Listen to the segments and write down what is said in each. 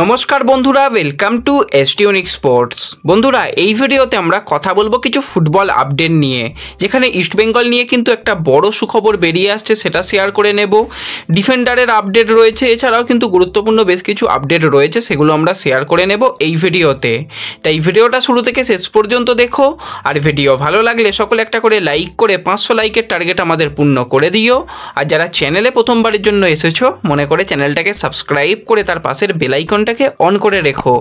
নমস্কার বন্ধুরা welcome to এসটিউনিক sports বন্ধুরা এই ভিডিওতে আমরা কথা বলবো কিছু ফুটবল আপডেট নিয়ে যেখানে ইস্টবেঙ্গল নিয়ে কিন্তু একটা বড় সুখবর বেরিয়ে আসছে সেটা শেয়ার করে নেব ডিফেন্ডারের আপডেট রয়েছে এছাড়াও কিন্তু গুরুত্বপূর্ণ বেশ কিছু আপডেট রয়েছে সেগুলো আমরা শেয়ার করে নেব এই ভিডিওতে তাই ভিডিওটা শুরু থেকে শেষ পর্যন্ত দেখো আর ভিডিও ভালো লাগলে সকলে একটা করে লাইক করে পাঁচশো লাইকের টার্গেট আমাদের পূর্ণ করে দিও আর যারা চ্যানেলে প্রথমবারের জন্য এসেছো মনে করে চ্যানেলটাকে সাবস্ক্রাইব করে তার পাশের বেলাইকন আইকনটাকে অন করে রেখো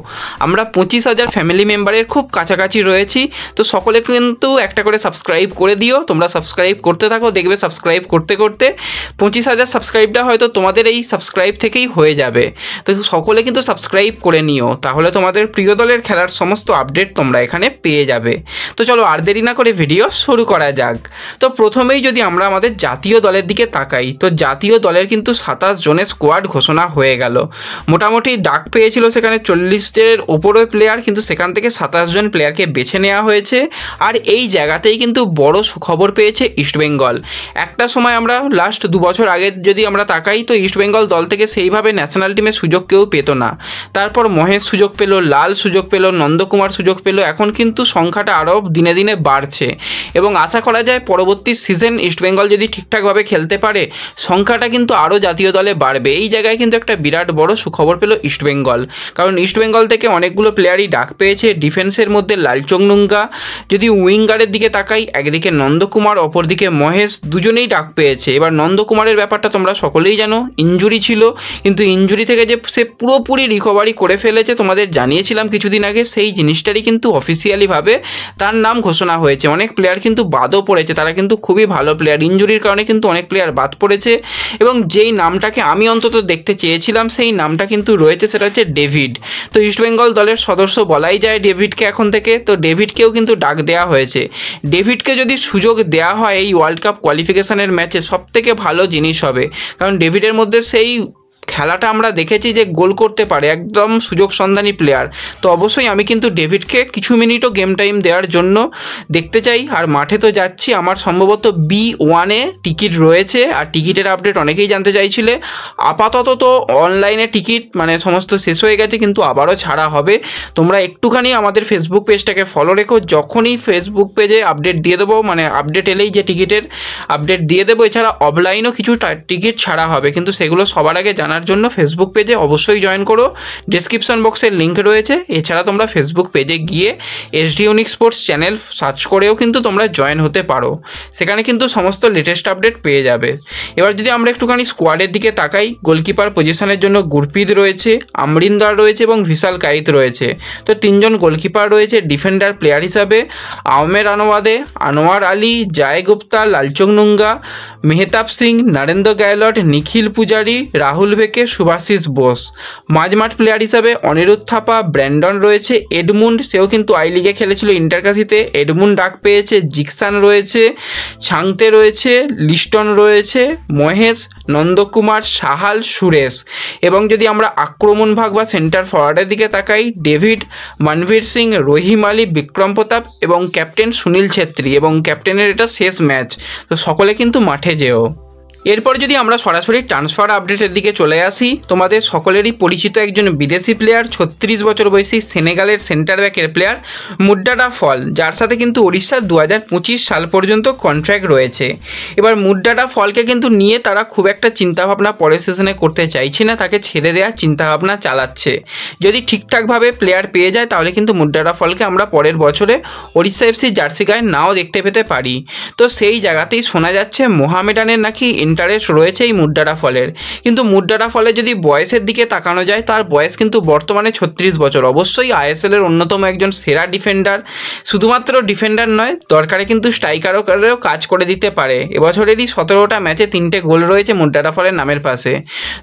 আমরা পঁচিশ হাজার ফ্যামিলি মেম্বারের খুব কাছাকাছি রয়েছি তো সকলে কিন্তু একটা করে সাবস্ক্রাইব করে দিও তোমরা সাবস্ক্রাইব করতে থাকো দেখবে সাবস্ক্রাইব করতে করতে পঁচিশ হাজার সাবস্ক্রাইবটা হয়তো তোমাদের এই সাবস্ক্রাইব থেকেই হয়ে যাবে তো সকলে কিন্তু সাবস্ক্রাইব করে নিও তাহলে তোমাদের প্রিয় দলের খেলার সমস্ত আপডেট তোমরা এখানে পেয়ে যাবে তো চলো আর দেরি না করে ভিডিও শুরু করা যাক তো প্রথমেই যদি আমরা আমাদের জাতীয় দলের দিকে তাকাই তো জাতীয় দলের কিন্তু সাতাশ জনের স্কোয়াড ঘোষণা হয়ে গেল মোটামুটি ডাক পেয়েছিল সেখানে চল্লিশের ওপরে প্লেয়ার কিন্তু সেখান থেকে সাতাশ জন প্লেয়ারকে বেছে নেওয়া হয়েছে আর এই জায়গাতেই কিন্তু বড় খবর পেয়েছে ইস্টবেঙ্গল একটা সময় আমরা লাস্ট দু বছর আগে যদি আমরা তাকাই তো ইস্টবেঙ্গল দল থেকে সেইভাবে ন্যাশনাল টিমে সুযোগ কেউ পেত না তারপর মহেশ সুযোগ পেল লাল সুযোগ পেল নন্দকুমার সুযোগ পেল এখন কিন্তু সংখ্যাটা আরও দিনে দিনে বাড়ছে এবং আশা করা যায় পরবর্তী সিজন ইস্টবেঙ্গল যদি ঠিকঠাকভাবে খেলতে পারে সংখ্যাটা কিন্তু আরও জাতীয় দলে বাড়বে এই জায়গায় কিন্তু একটা বিরাট বড় সুখবর পেল ইস্টবেঙ্গল বেঙ্গল কারণ ইস্টবেঙ্গল থেকে অনেকগুলো প্লেয়ারই ডাক পেয়েছে ডিফেন্সের মধ্যে লালচংনুঙ্গা যদি উইঙ্গারের দিকে তাকাই একদিকে নন্দকুমার অপরদিকে মহেশ দুজনেই ডাক পেয়েছে এবার নন্দকুমারের ব্যাপারটা তোমরা সকলেই জানো ইঞ্জুরি ছিল কিন্তু ইঞ্জুরি থেকে যে সে পুরোপুরি রিকভারি করে ফেলেছে তোমাদের জানিয়েছিলাম কিছুদিন আগে সেই জিনিসটারই কিন্তু অফিসিয়ালিভাবে তার নাম ঘোষণা হয়েছে অনেক প্লেয়ার কিন্তু বাদও পড়েছে তারা কিন্তু খুবই ভালো প্লেয়ার ইঞ্জুরির কারণে কিন্তু অনেক প্লেয়ার বাদ পড়েছে এবং যেই নামটাকে আমি অন্তত দেখতে চেয়েছিলাম সেই নামটা কিন্তু রয়েছে সেটা হচ্ছে ডেভিড তো ইস্টবেঙ্গল দলের সদস্য বলাই যায় ডেভিডকে এখন থেকে তো ডেভিডকেও কিন্তু ডাক দেওয়া হয়েছে ডেভিডকে যদি সুযোগ দেওয়া হয় এই ওয়ার্ল্ড কাপ কোয়ালিফিকেশানের ম্যাচে সবথেকে ভালো জিনিস হবে কারণ ডেভিডের মধ্যে সেই খেলাটা আমরা দেখেছি যে গোল করতে পারে একদম সুযোগ সন্ধানী প্লেয়ার তো অবশ্যই আমি কিন্তু ডেভিডকে কিছু মিনিটও গেম টাইম দেওয়ার জন্য দেখতে চাই আর মাঠে তো যাচ্ছি আমার সম্ভবত বি ওয়ানে টিকিট রয়েছে আর টিকিটের আপডেট অনেকেই জানতে চাইছিলে আপাতত তো অনলাইনে টিকিট মানে সমস্ত শেষ হয়ে গেছে কিন্তু আবারও ছাড়া হবে তোমরা একটুখানি আমাদের ফেসবুক পেজটাকে ফলো রেখো যখনই ফেসবুক পেজে আপডেট দিয়ে দেবো মানে আপডেট এলেই যে টিকিটের আপডেট দিয়ে দেবো এছাড়া অফলাইনও কিছু টিকিট ছাড়া হবে কিন্তু সেগুলো সবার আগে জানা জানার জন্য ফেসবুক পেজে অবশ্যই জয়েন করো ডিসক্রিপশন বক্সের লিঙ্ক রয়েছে এছাড়া তোমরা ফেসবুক পেজে গিয়ে SD unique sports channel search করেও কিন্তু তোমরা জয়েন হতে পারো সেখানে কিন্তু সমস্ত লেটেস্ট আপডেট পেয়ে যাবে এবার যদি আমরা একটুখানি স্কোয়াডের দিকে তাকাই গোলকিপার পজিশনের জন্য গুরপিদ রয়েছে আমরিন্দার রয়েছে এবং ভিশাল কাইত রয়েছে তো তিনজন গোলকিপার রয়েছে ডিফেন্ডার প্লেয়ার হিসাবে আওয়ামের আনোয়াদে আনোয়ার আলী জায় গুপ্তা লালচং নুঙ্গা মেহতাব সিং নরেন্দ্র গায়লট নিখিল পূজারি রাহুল বেকে সুভাশিস বোস মাঝমাঠ প্লেয়ার হিসাবে অনিরুদ্ধ থাপা ব্র্যান্ডন রয়েছে এডমুন্ড সেও কিন্তু আই লিগে খেলেছিল ইন্টারকাসিতে এডমুন্ড ডাক পেয়েছে জিকসান রয়েছে ছাংতে রয়েছে লিস্টন রয়েছে মহেশ নন্দকুমার সাহাল সুরেশ এবং যদি আমরা আক্রমণ ভাগ বা সেন্টার ফরওয়ার্ডের দিকে তাকাই ডেভিড মানভীর সিং রহিম আলী বিক্রম প্রতাপ এবং ক্যাপ্টেন সুনীল ছেত্রী এবং ক্যাপ্টেনের এটা শেষ ম্যাচ তো সকলে কিন্তু মাঠে 就。এরপর যদি আমরা সরাসরি ট্রান্সফার আপডেটের দিকে চলে আসি তোমাদের সকলেরই পরিচিত একজন বিদেশি প্লেয়ার ছত্রিশ বছর বয়সী সেনেগালের সেন্টার ব্যাকের প্লেয়ার মুড্ডাডা ফল যার সাথে কিন্তু উড়িষ্যার দু সাল পর্যন্ত কন্ট্র্যাক্ট রয়েছে এবার মুড্ডাডা ফলকে কিন্তু নিয়ে তারা খুব একটা চিন্তাভাবনা পরের সেশনে করতে চাইছে না তাকে ছেড়ে দেওয়ার চিন্তাভাবনা চালাচ্ছে যদি ঠিকঠাকভাবে প্লেয়ার পেয়ে যায় তাহলে কিন্তু মুড্ডাডা ফলকে আমরা পরের বছরে ওড়িশা এফসি জার্সি গায়ে নাও দেখতে পেতে পারি তো সেই জায়গাতেই শোনা যাচ্ছে মোহামেডানের নাকি ইন্টারেস্ট রয়েছে এই মুদ্রারা ফলের কিন্তু মুদ্রারা ফলে যদি বয়সের দিকে তাকানো যায় তার বয়স কিন্তু বর্তমানে ছত্রিশ বছর অবশ্যই আইএসএলের অন্যতম একজন সেরা ডিফেন্ডার শুধুমাত্র ডিফেন্ডার নয় দরকারে কিন্তু স্ট্রাইকারও কাজ করে দিতে পারে এবছরেরই সতেরোটা ম্যাচে তিনটে গোল রয়েছে মুদ্রারা ফলের নামের পাশে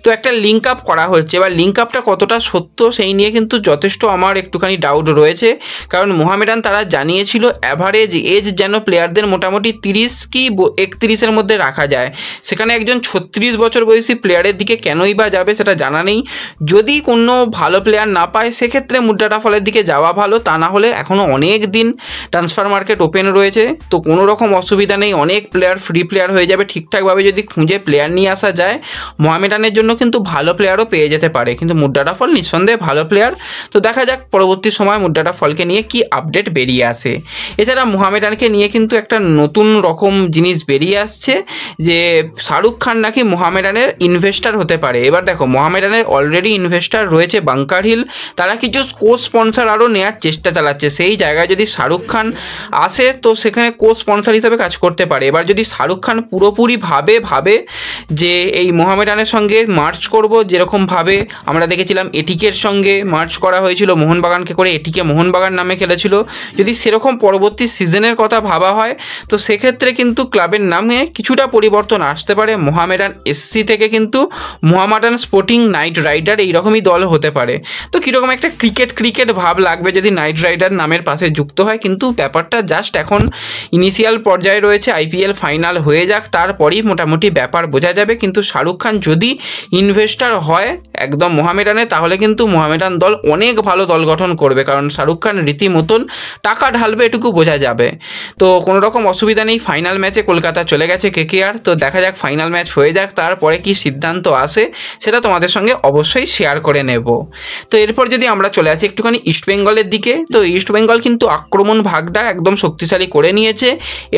তো একটা লিঙ্ক আপ করা হচ্ছে এবার লিঙ্ক আপটা কতটা সত্য সেই নিয়ে কিন্তু যথেষ্ট আমার একটুখানি ডাউট রয়েছে কারণ মোহামেডান তারা জানিয়েছিল অ্যাভারেজ এজ যেন প্লেয়ারদের মোটামুটি তিরিশ কি একত্রিশের মধ্যে রাখা যায় সেখানে সেখানে একজন ছত্রিশ বছর বয়সী প্লেয়ারের দিকে কেনই বা যাবে সেটা জানা নেই যদি কোনো ভালো প্লেয়ার না পায় সেক্ষেত্রে মুদ্রাটা ফলের দিকে যাওয়া ভালো তা না হলে এখনও অনেক দিন ট্রান্সফার মার্কেট ওপেন রয়েছে তো কোনো রকম অসুবিধা নেই অনেক প্লেয়ার ফ্রি প্লেয়ার হয়ে যাবে ঠিকঠাকভাবে যদি খুঁজে প্লেয়ার নিয়ে আসা যায় মহামেডানের জন্য কিন্তু ভালো প্লেয়ারও পেয়ে যেতে পারে কিন্তু মুদ্রাটা ফল নিঃসন্দেহে ভালো প্লেয়ার তো দেখা যাক পরবর্তী সময় মুদ্রাটা ফলকে নিয়ে কি আপডেট বেরিয়ে আসে এছাড়া মোহামেডানকে নিয়ে কিন্তু একটা নতুন রকম জিনিস বেরিয়ে আসছে যে শাহরুখ খান নাকি মোহামেডানের ইনভেস্টার হতে পারে এবার দেখো মোহামেডানের অলরেডি ইনভেস্টার রয়েছে বাংকার হিল তারা কিছু কো স্পন্সার আরও নেওয়ার চেষ্টা চালাচ্ছে সেই জায়গায় যদি শাহরুখ খান আসে তো সেখানে কো স্পন্সার হিসাবে কাজ করতে পারে এবার যদি শাহরুখ খান পুরোপুরি ভাবে ভাবে যে এই মোহামেডানের সঙ্গে মার্চ করব যেরকমভাবে আমরা দেখেছিলাম এটিকের সঙ্গে মার্চ করা হয়েছিল মোহনবাগানকে করে এটিকে মোহনবাগান নামে খেলেছিল যদি সেরকম পরবর্তী সিজনের কথা ভাবা হয় তো সেক্ষেত্রে কিন্তু ক্লাবের নামে কিছুটা পরিবর্তন আসতে পারে মোহামেডান এসসি থেকে কিন্তু মোহামেডান স্পোর্টিং নাইট রাইডার এইরকমই দল হতে পারে তো কীরকম একটা ক্রিকেট ক্রিকেট ভাব লাগবে যদি নাইট রাইডার নামের পাশে যুক্ত হয় কিন্তু ব্যাপারটা জাস্ট এখন ইনিশিয়াল পর্যায়ে রয়েছে আইপিএল ফাইনাল হয়ে যাক তারপরেই মোটামুটি ব্যাপার বোঝা যাবে কিন্তু শাহরুখ খান যদি ইনভেস্টার হয় একদম মোহামেডানে তাহলে কিন্তু মোহামেডান দল অনেক ভালো দল গঠন করবে কারণ শাহরুখ খান রীতিমতন টাকা ঢালবে এটুকু বোঝা যাবে তো কোনো রকম অসুবিধা নেই ফাইনাল ম্যাচে কলকাতা চলে গেছে আর তো দেখা যাক ফাইনাল ম্যাচ হয়ে যাক তারপরে কি সিদ্ধান্ত আসে সেটা তোমাদের সঙ্গে অবশ্যই শেয়ার করে নেব তো এরপর যদি আমরা চলে আসি একটুখানি ইস্টবেঙ্গলের দিকে তো ইস্টবেঙ্গল কিন্তু আক্রমণ ভাগটা একদম শক্তিশালী করে নিয়েছে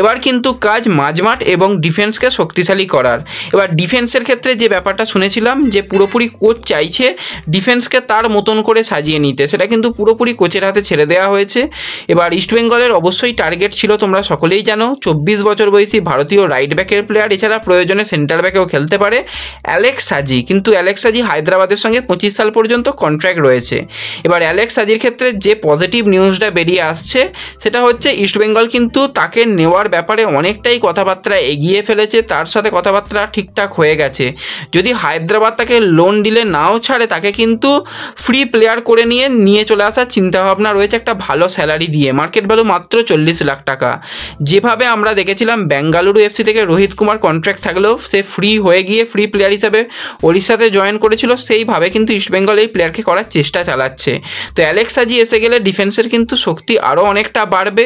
এবার কিন্তু কাজ মাঝমাঠ এবং ডিফেন্সকে শক্তিশালী করার এবার ডিফেন্সের ক্ষেত্রে যে ব্যাপারটা শুনেছিলাম যে পুরোপুরি কোচ চাইছে ডিফেন্সকে তার মতন করে সাজিয়ে নিতে সেটা কিন্তু পুরোপুরি কোচের হাতে ছেড়ে দেওয়া হয়েছে এবার ইস্টবেঙ্গলের অবশ্যই টার্গেট ছিল তোমরা সকলেই জানো চব্বিশ বছর বয়সী ভারতীয় রাইট ব্যাকের প্লেয়ার এছাড়া প্রয়োজনে সেন্টার ব্যাকেও খেলতে পারে অ্যালেক্স সাজি কিন্তু অ্যালেক্স সাজি হায়দ্রাবাদের সঙ্গে পঁচিশ সাল পর্যন্ত কন্ট্রাক্ট রয়েছে এবার অ্যালেক্স সাজির ক্ষেত্রে যে পজিটিভ নিউজটা বেরিয়ে আসছে সেটা হচ্ছে ইস্টবেঙ্গল কিন্তু তাকে নেওয়ার ব্যাপারে অনেকটাই কথাবার্তা এগিয়ে ফেলেছে তার সাথে কথাবার্তা ঠিকঠাক হয়ে গেছে যদি হায়দ্রাবাদ তাকে লোন ডিলে নাও ছাড়ে তাকে কিন্তু ফ্রি প্লেয়ার করে নিয়ে নিয়ে চলে আসার চিন্তাভাবনা রয়েছে একটা ভালো স্যালারি দিয়ে মার্কেট ভ্যালু মাত্র চল্লিশ লাখ টাকা যেভাবে আমরা দেখেছিলাম বেঙ্গালুরু এফসি থেকে রোহিত কুমার কন্ট্রাক্ট থাকলেও সে ফ্রি হয়ে গিয়ে ফ্রি প্লেয়ার হিসেবে ওড়িশাতে জয়েন করেছিল সেইভাবে কিন্তু ইস্টবেঙ্গল এই প্লেয়ারকে করার চেষ্টা চালাচ্ছে তো অ্যালেক্সাজি এসে গেলে ডিফেন্সের কিন্তু শক্তি আরও অনেকটা বাড়বে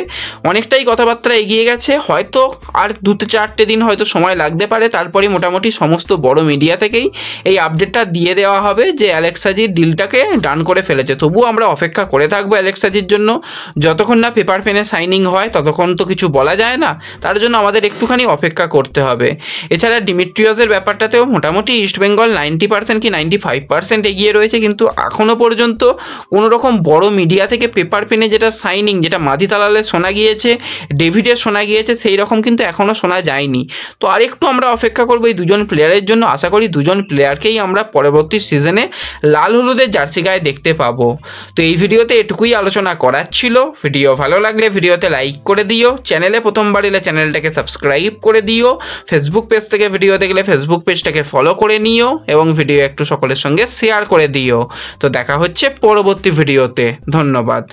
অনেকটাই কথাবার্তা এগিয়ে গেছে হয়তো আর দু চারটে দিন হয়তো সময় লাগতে পারে তারপরে মোটামুটি সমস্ত বড় মিডিয়া থেকেই এই আপডেটটা দিয়ে দেওয়া বলা হবে যে অ্যালেক্সাজির ডিলটাকে ডান করে ফেলেছে তবুও আমরা অপেক্ষা করে থাকবো অ্যালেক্সাজির জন্য যতক্ষণ না পেপার পেনে সাইনিং হয় ততক্ষণ তো কিছু বলা যায় না তার জন্য আমাদের একটুখানি অপেক্ষা করতে হবে এছাড়া ডিমিট্রিয়াসের ব্যাপারটাতেও মোটামুটি ইস্টবেঙ্গল নাইনটি পার্সেন্ট কি নাইনটি ফাইভ পার্সেন্ট এগিয়ে রয়েছে কিন্তু এখনও পর্যন্ত কোনো রকম বড় মিডিয়া থেকে পেপার পেনে যেটা সাইনিং যেটা মাদি তালালে শোনা গিয়েছে ডেভিডের শোনা গিয়েছে সেই রকম কিন্তু এখনও শোনা যায়নি তো আরেকটু আমরা অপেক্ষা করবো এই দুজন প্লেয়ারের জন্য আশা করি দুজন প্লেয়ারকেই আমরা পরবর্তী সিজনে লাল হলুদের জার্সি গায়ে দেখতে পাবো তো এই ভিডিওতে এটুকুই আলোচনা করার ছিল ভিডিও ভালো লাগলে ভিডিওতে লাইক করে দিও চ্যানেলে প্রথমবার এলে চ্যানেলটাকে সাবস্ক্রাইব করে দিও ফেসবুক পেজ থেকে ভিডিও দেখলে ফেসবুক পেজটাকে ফলো করে নিও এবং ভিডিও একটু সকলের সঙ্গে শেয়ার করে দিও তো দেখা হচ্ছে পরবর্তী ভিডিওতে ধন্যবাদ